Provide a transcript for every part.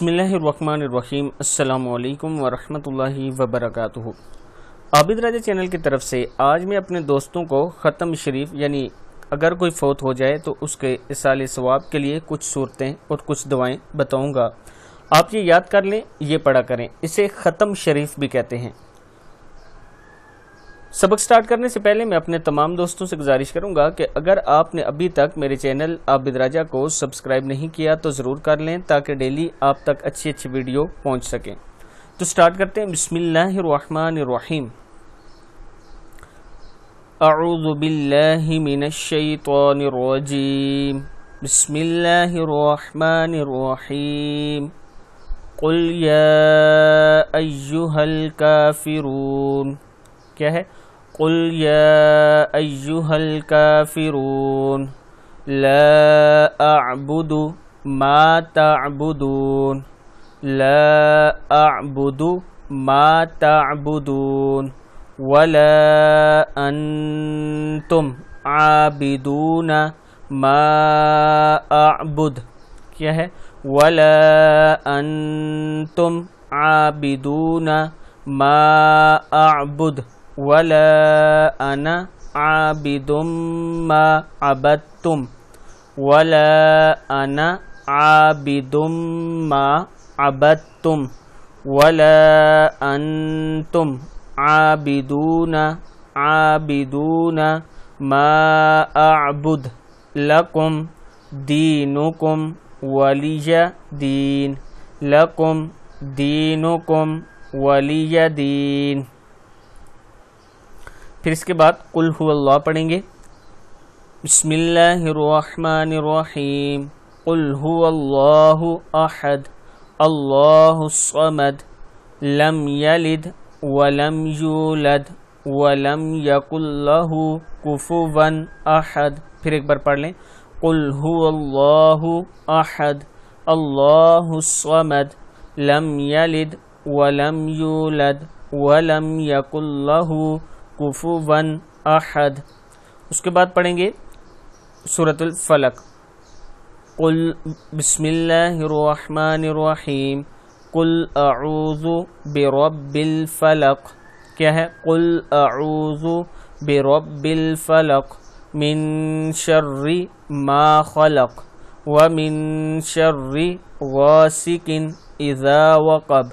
بسم اللہ الرحمن الرحیم السلام علیکم ورحمۃ اللہ وبرکاتہ عابد راجہ چینل کی طرف سے آج میں اپنے دوستوں کو ختم شریف یعنی اگر کوئی فوت ہو جائے تو اس کے اصال ثواب کے لیے کچھ صورتیں اور کچھ دوائیں بتاؤں گا آپ یہ یاد کر لیں یہ پڑھا کریں اسے ختم شریف بھی کہتے ہیں سبق سٹارٹ کرنے سے پہلے میں اپنے تمام دوستوں سے گزارش کروں گا کہ اگر آپ نے ابھی تک میرے چینل عابد راجہ کو سبسکرائب نہیں کیا تو ضرور کر لیں تاکہ ڈیلی آپ تک اچھی اچھی ویڈیو پہنچ سکیں تو سٹارٹ کرتے ہیں بسم اللہ الرحمن الرحیم اعوذ باللہ من الشیطان الرجیم بسم اللہ الرحمن الرحیم قل یا ایوہ الکافرون کیا ہے قل يا أيها الكافرون لا أعبد ما تعبدون لا أعبد ما تعبدون ولا أنتم عابدون ما أعبد کیا ولا أنتم عابدون ما أعبد ولا أنا عابد ما عبدتم ولا أنا عابد ما عبدتم ولا أنتم عابدون عابدون ما أعبد لكم دينكم ولي دين لكم دينكم ولي دين پھر اس کے بعد قل الُ اللہ پڑھیں گے بسم اللہ الرحمن الرحیم قل اللہ احد اللہ الصمد لم یلد ولم یولد ولم یقل له الف احد پھر ایک بار پڑھ لیں قل الُ اللہ احد اللہ الصمد لم وََ یُو لد وم یق اللہ کفو ون احد اس کے بعد پڑھیں گے صورت الفلق قل بسم اللہ الرحمن الرحیم قل اعوذ برب الفلق کیا ہے قل اعوذ برب الفلق من شر ما خلق ومن شر غاسق اذا وقب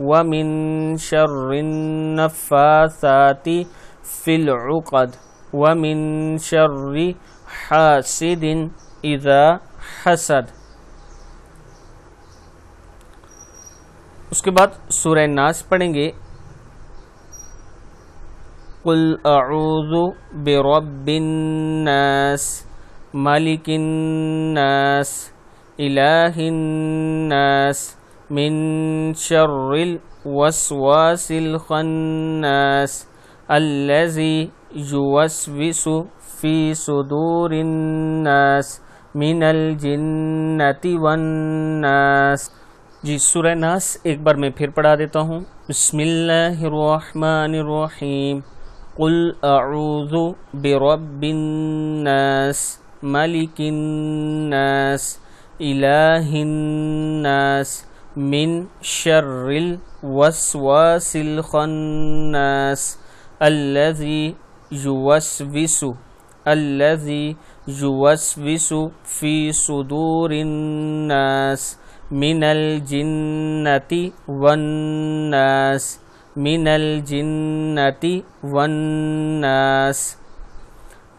ومن شر النفاثات في العقد ومن شر حاسد اذا حسد اس کے بعد سورہ ناس پڑھیں گے قل اعوذ کلعضو بیربنس مالک الہ الناس من شر الوسواس الخناس الذي يوسوس في صدور الناس من الجنة والناس جی سورہ ناس ایک بار میں پھر پڑھا دیتا ہوں بسم اللہ الرحمن الرحیم قل اعوذ برب الناس ملک الناس الہ الناس من شر الوسواس الخناس الذي يوسوس الذي يوسوس في صدور الناس من الجنة والناس من الجنة والناس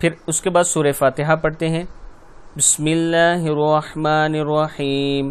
پھر اس کے بعد سورہ فاتحہ پڑھتے ہیں بسم اللہ الرحمن الرحیم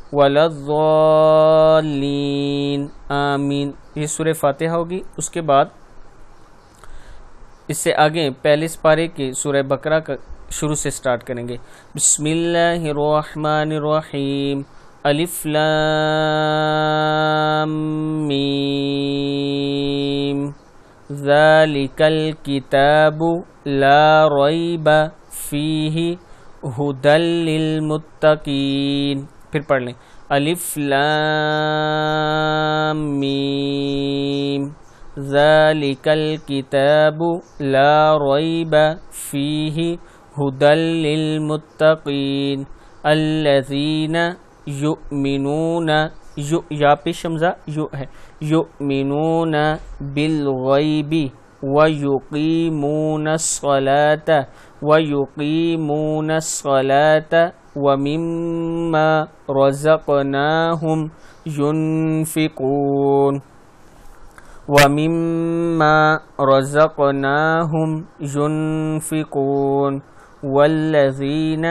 یہ سورہ سور ہوگی اس کے بعد اس سے آگے پہلے اس پارے سورہ سور کا شروع سے سٹارٹ کریں گے بسم اللہ الرحمن الرحیم الف لام میم ذالک الكتاب لا ریب فیہ ہدل للمتقین फिर पढ़ लें अलिफ लाम मीम ज़ालिकल किताब ला रैब फ़ीहि हुदल लिलमुत्तक़ीन अल्लज़ीन युमिनून यु या पे शमज़ा यु है युमिनून बिलगैबी वयुकीमून सलात वयुकीमून सलात ومما رزقناهم ينفقون ومما رزقناهم ينفقون والذين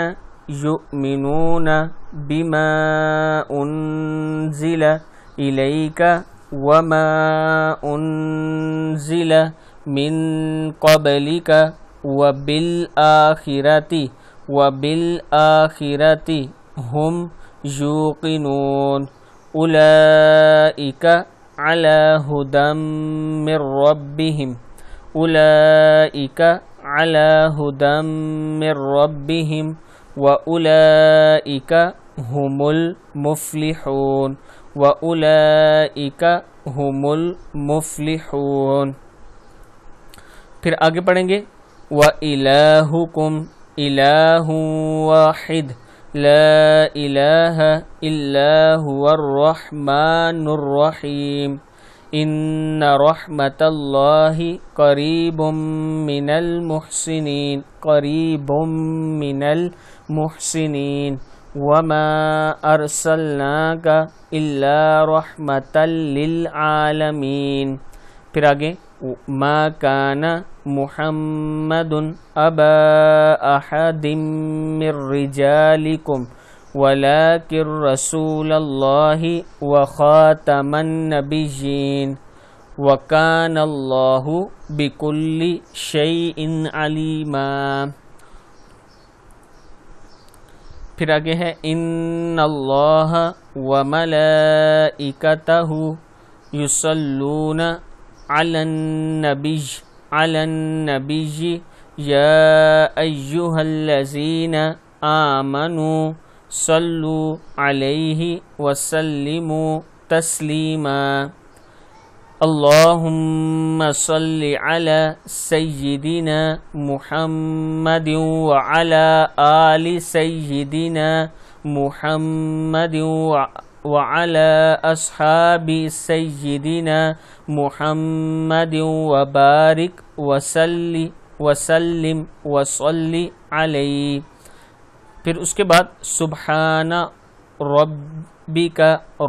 يؤمنون بما أنزل إليك وما أنزل من قبلك وبالآخرة وبالآخرة هم يوقنون أولئك على هدى من ربهم أولئك على هدى من ربهم وأولئك هم المفلحون وأولئك هم المفلحون फिर आगे पढ़ेंगे व इलाहुकुम إله واحد لا إله إلا هو الرحمن الرحيم إن رحمة الله قريب من المحسنين قريب من المحسنين وما أرسلناك إلا رحمة للعالمين پھر آگے ما كان محمد أبا أحد من رجالكم ولكن رسول الله وخاتم النبيين وكان الله بكل شيء عليما پھر آگے ہے ان اللہ و ملائکتہ یسلون علی النبی على النبي يا أيها الذين آمنوا صلوا عليه وسلموا تسليما اللهم صل على سيدنا محمد وعلى آل سيدنا محمد وعلى وعلى أصحاب سيدنا محمد وبارك وسلم وسلم وصلي عليه پھر اس کے بعد سبحان ربك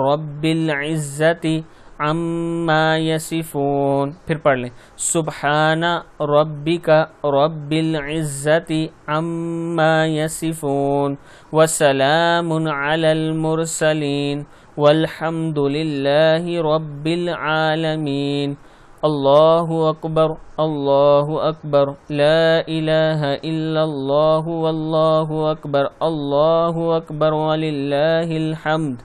رب العزة अम्मा यसिफून फिर पढ़ लें सुबहाना रब्बिका रब्बिल इज़्ज़ति अम्मा यसिफून व सलामुन अलल मुरसलीन वल्हम्दुलिल्लाहि रब्बिल आलमीन الله أكبر الله أكبر لا إله إلا الله والله أكبر الله أكبر ولله الحمد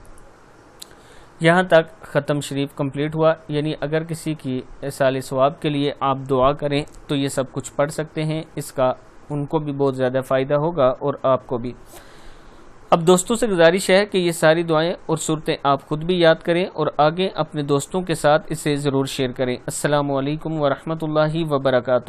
یہاں تک ختم شریف کمپلیٹ ہوا یعنی اگر کسی کی سال ثواب کے لیے آپ دعا کریں تو یہ سب کچھ پڑھ سکتے ہیں اس کا ان کو بھی بہت زیادہ فائدہ ہوگا اور آپ کو بھی اب دوستوں سے گزارش ہے کہ یہ ساری دعائیں اور صورتیں آپ خود بھی یاد کریں اور آگے اپنے دوستوں کے ساتھ اسے ضرور شیئر کریں السلام علیکم ورحمۃ اللہ وبرکاتہ